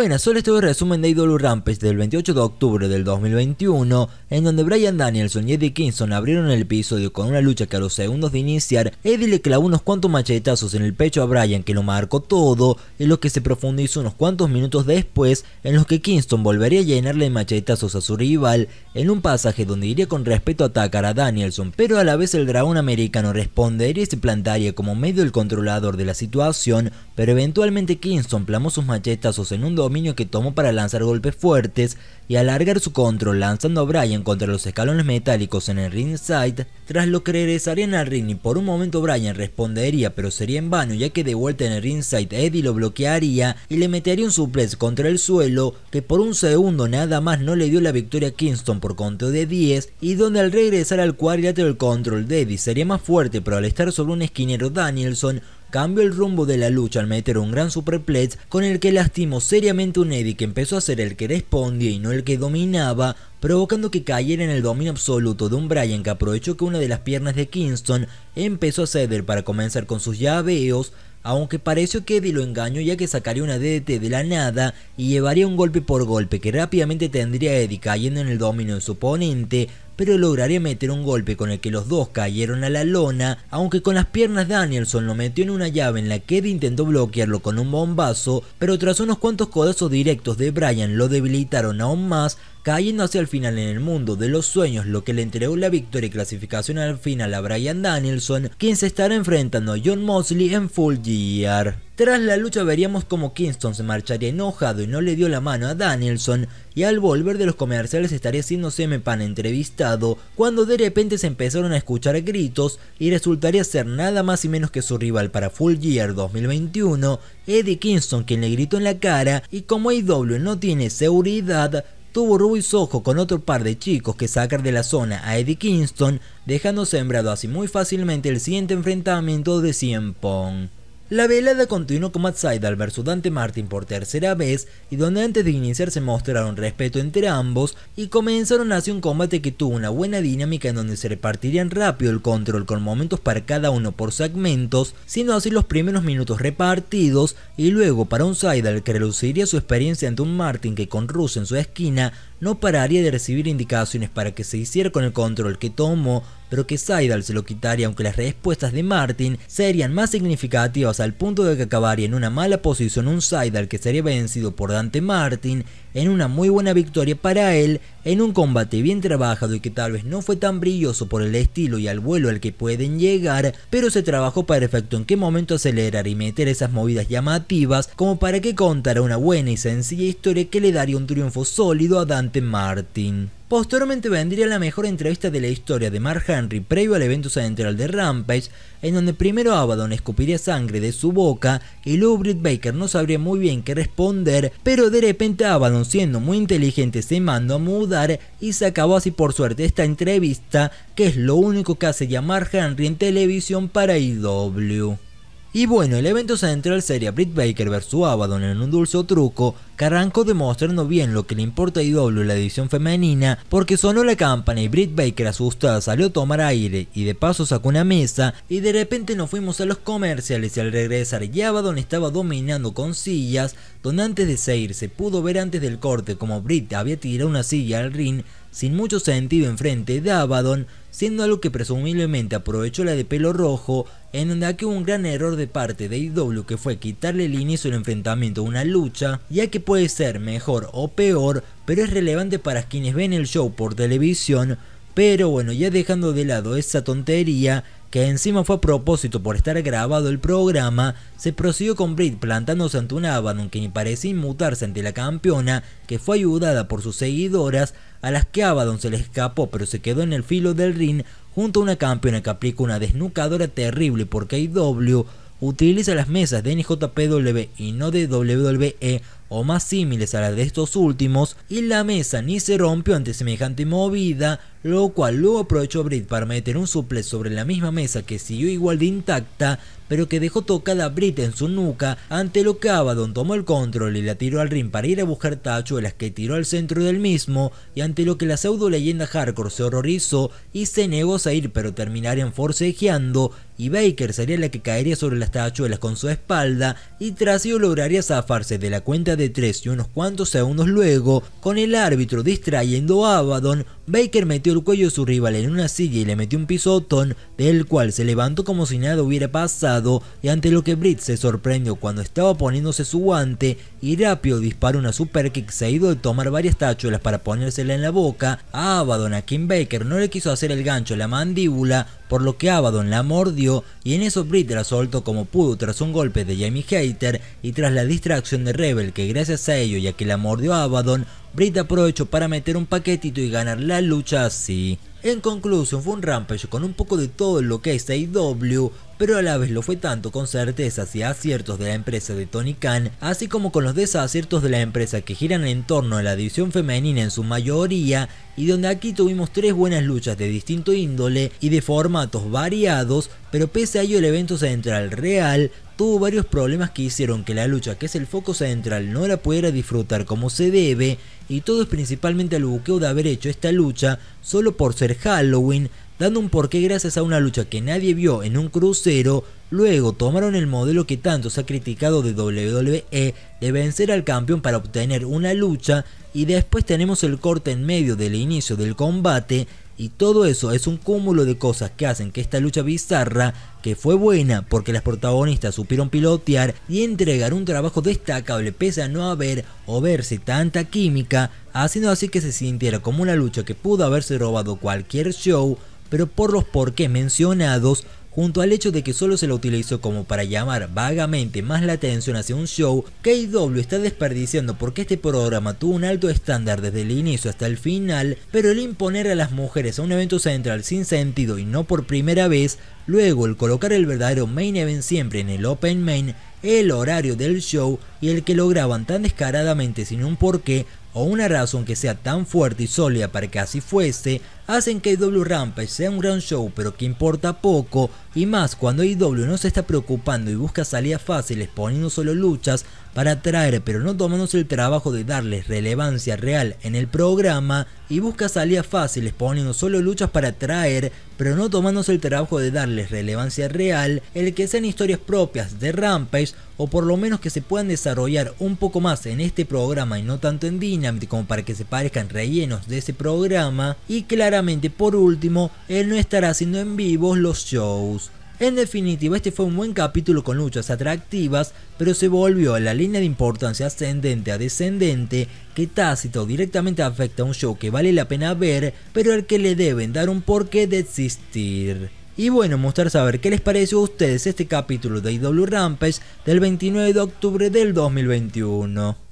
Buenas, solo estoy resumen de Idol Rampage del 28 de octubre del 2021, en donde Brian Danielson y Eddie Kingston abrieron el episodio con una lucha que a los segundos de iniciar, Eddie le clavó unos cuantos machetazos en el pecho a Brian que lo marcó todo, en lo que se profundizó unos cuantos minutos después, en los que Kingston volvería a llenarle machetazos a su rival, en un pasaje donde iría con respeto a atacar a Danielson, pero a la vez el dragón americano respondería y se plantaría como medio el controlador de la situación, pero eventualmente Kingston plamó sus machetazos en un que tomó para lanzar golpes fuertes y alargar su control lanzando a brian contra los escalones metálicos en el ringside, tras lo que regresarían al ring y por un momento brian respondería pero sería en vano ya que de vuelta en el ringside Eddie lo bloquearía y le metería un suplex contra el suelo que por un segundo nada más no le dio la victoria a Kingston por conteo de 10 y donde al regresar al cuadrilátero el control de Eddie sería más fuerte pero al estar sobre un esquinero Danielson Cambio el rumbo de la lucha al meter un gran superplex con el que lastimó seriamente un Eddie que empezó a ser el que respondía y no el que dominaba, provocando que cayera en el dominio absoluto de un Brian que aprovechó que una de las piernas de Kingston empezó a ceder para comenzar con sus llaveos, aunque pareció que Eddie lo engañó ya que sacaría una DDT de la nada y llevaría un golpe por golpe que rápidamente tendría a Eddie cayendo en el dominio de su oponente pero lograría meter un golpe con el que los dos cayeron a la lona, aunque con las piernas Danielson lo metió en una llave en la que intentó bloquearlo con un bombazo, pero tras unos cuantos codazos directos de Brian lo debilitaron aún más, cayendo hacia el final en el mundo de los sueños, lo que le entregó la victoria y clasificación al final a Brian Danielson, quien se estará enfrentando a John Mosley en Full Gear. Tras la lucha veríamos como Kingston se marcharía enojado y no le dio la mano a Danielson y al volver de los comerciales estaría siendo pan entrevistado cuando de repente se empezaron a escuchar gritos y resultaría ser nada más y menos que su rival para Full Year 2021, Eddie Kingston quien le gritó en la cara y como AEW no tiene seguridad, tuvo ruiz ojo con otro par de chicos que sacar de la zona a Eddie Kingston, dejando sembrado así muy fácilmente el siguiente enfrentamiento de Cien Pong. La velada continuó con Matt Seidel versus Dante Martin por tercera vez y donde antes de iniciar se mostraron respeto entre ambos y comenzaron hacia un combate que tuvo una buena dinámica en donde se repartirían rápido el control con momentos para cada uno por segmentos, siendo así los primeros minutos repartidos y luego para un Seidel que reluciría su experiencia ante un Martin que con Rus en su esquina no pararía de recibir indicaciones para que se hiciera con el control que tomó, pero que Seidel se lo quitaría aunque las respuestas de Martin serían más significativas al punto de que acabaría en una mala posición un Seidel que sería vencido por Dante Martin en una muy buena victoria para él en un combate bien trabajado y que tal vez no fue tan brilloso por el estilo y al vuelo al que pueden llegar, pero se trabajó perfecto en qué momento acelerar y meter esas movidas llamativas como para que contara una buena y sencilla historia que le daría un triunfo sólido a Dante Martin. Posteriormente vendría la mejor entrevista de la historia de Mark Henry previo al evento central de Rampage, en donde primero Abaddon escupiría sangre de su boca y luego Baker no sabría muy bien qué responder, pero de repente Abaddon siendo muy inteligente se mandó a mudar y se acabó así por suerte esta entrevista, que es lo único que hace llamar Henry en televisión para IW. Y bueno, el evento central sería Britt Baker versus Abaddon en un dulce truco que arrancó demostrando bien lo que le importa a IW la edición femenina porque sonó la campana y Britt Baker asustada salió a tomar aire y de paso sacó una mesa y de repente nos fuimos a los comerciales y al regresar ya Abaddon estaba dominando con sillas donde antes de seguir se pudo ver antes del corte como Britt había tirado una silla al ring sin mucho sentido enfrente de Abaddon, siendo algo que presumiblemente aprovechó la de pelo rojo, en donde aquí un gran error de parte de IW que fue quitarle el inicio del enfrentamiento a una lucha, ya que puede ser mejor o peor, pero es relevante para quienes ven el show por televisión, pero bueno, ya dejando de lado esa tontería, que encima fue a propósito por estar grabado el programa, se prosiguió con Britt plantándose ante un Abaddon que ni parecía inmutarse ante la campeona, que fue ayudada por sus seguidoras, a las que Abaddon se le escapó pero se quedó en el filo del ring junto a una campeona que aplica una desnucadora terrible porque IW utiliza las mesas de NJPW y no de WWE o más similes a las de estos últimos, y la mesa ni se rompió ante semejante movida, lo cual luego aprovechó Brit para meter un suple sobre la misma mesa que siguió igual de intacta, pero que dejó tocada a Britt en su nuca, ante lo que Abaddon tomó el control y la tiró al ring para ir a buscar tachuelas que tiró al centro del mismo, y ante lo que la pseudo leyenda hardcore se horrorizó y se negó a ir pero terminarían forcejeando y Baker sería la que caería sobre las tachuelas con su espalda y tras ello lograría zafarse de la cuenta de tres y unos cuantos segundos luego, con el árbitro distrayendo a Abaddon, Baker metió el cuello de su rival en una silla y le metió un pisotón, del cual se levantó como si nada hubiera pasado y ante lo que Britt se sorprendió cuando estaba poniéndose su guante, rápido dispara una super kick ido de tomar varias tachuelas para ponérsela en la boca. A Abaddon, a Kim Baker, no le quiso hacer el gancho a la mandíbula, por lo que Abaddon la mordió y en eso Brit la soltó como pudo tras un golpe de Jamie Hater y tras la distracción de Rebel que gracias a ello y a que la mordió Abaddon, Britt aprovechó para meter un paquetito y ganar la lucha así. En conclusión, fue un Rampage con un poco de todo lo que es AEW, pero a la vez lo fue tanto con certezas y aciertos de la empresa de Tony Khan, así como con los desaciertos de la empresa que giran en torno a la división femenina en su mayoría, y donde aquí tuvimos tres buenas luchas de distinto índole y de formatos variados, pero pese a ello el evento central real tuvo varios problemas que hicieron que la lucha que es el foco central no la pudiera disfrutar como se debe y todo es principalmente al buqueo de haber hecho esta lucha solo por ser Halloween dando un porqué gracias a una lucha que nadie vio en un crucero, luego tomaron el modelo que tanto se ha criticado de WWE de vencer al campeón para obtener una lucha y después tenemos el corte en medio del inicio del combate y todo eso es un cúmulo de cosas que hacen que esta lucha bizarra, que fue buena porque las protagonistas supieron pilotear y entregar un trabajo destacable pese a no haber o verse tanta química, haciendo así que se sintiera como una lucha que pudo haberse robado cualquier show, pero por los porqués mencionados junto al hecho de que solo se lo utilizó como para llamar vagamente más la atención hacia un show KW está desperdiciando porque este programa tuvo un alto estándar desde el inicio hasta el final, pero el imponer a las mujeres a un evento central sin sentido y no por primera vez, luego el colocar el verdadero main event siempre en el Open Main, el horario del show y el que lo graban tan descaradamente sin un porqué o una razón que sea tan fuerte y sólida para que así fuese, hacen que IW Rampage sea un gran show, pero que importa poco, y más cuando IW no se está preocupando y busca salidas fáciles poniendo solo luchas para atraer, pero no tomándose el trabajo de darles relevancia real en el programa, y busca salidas fáciles poniendo solo luchas para atraer, pero no tomándose el trabajo de darles relevancia real, el que sean historias propias de Rampage o por lo menos que se puedan desarrollar un poco más en este programa y no tanto en Dynamite como para que se parezcan rellenos de ese programa, y claramente por último, él no estará haciendo en vivos los shows. En definitiva, este fue un buen capítulo con luchas atractivas, pero se volvió a la línea de importancia ascendente a descendente que tácito directamente afecta a un show que vale la pena ver, pero al que le deben dar un porqué de existir. Y bueno, mostrar saber qué les pareció a ustedes este capítulo de IW Rampage del 29 de octubre del 2021.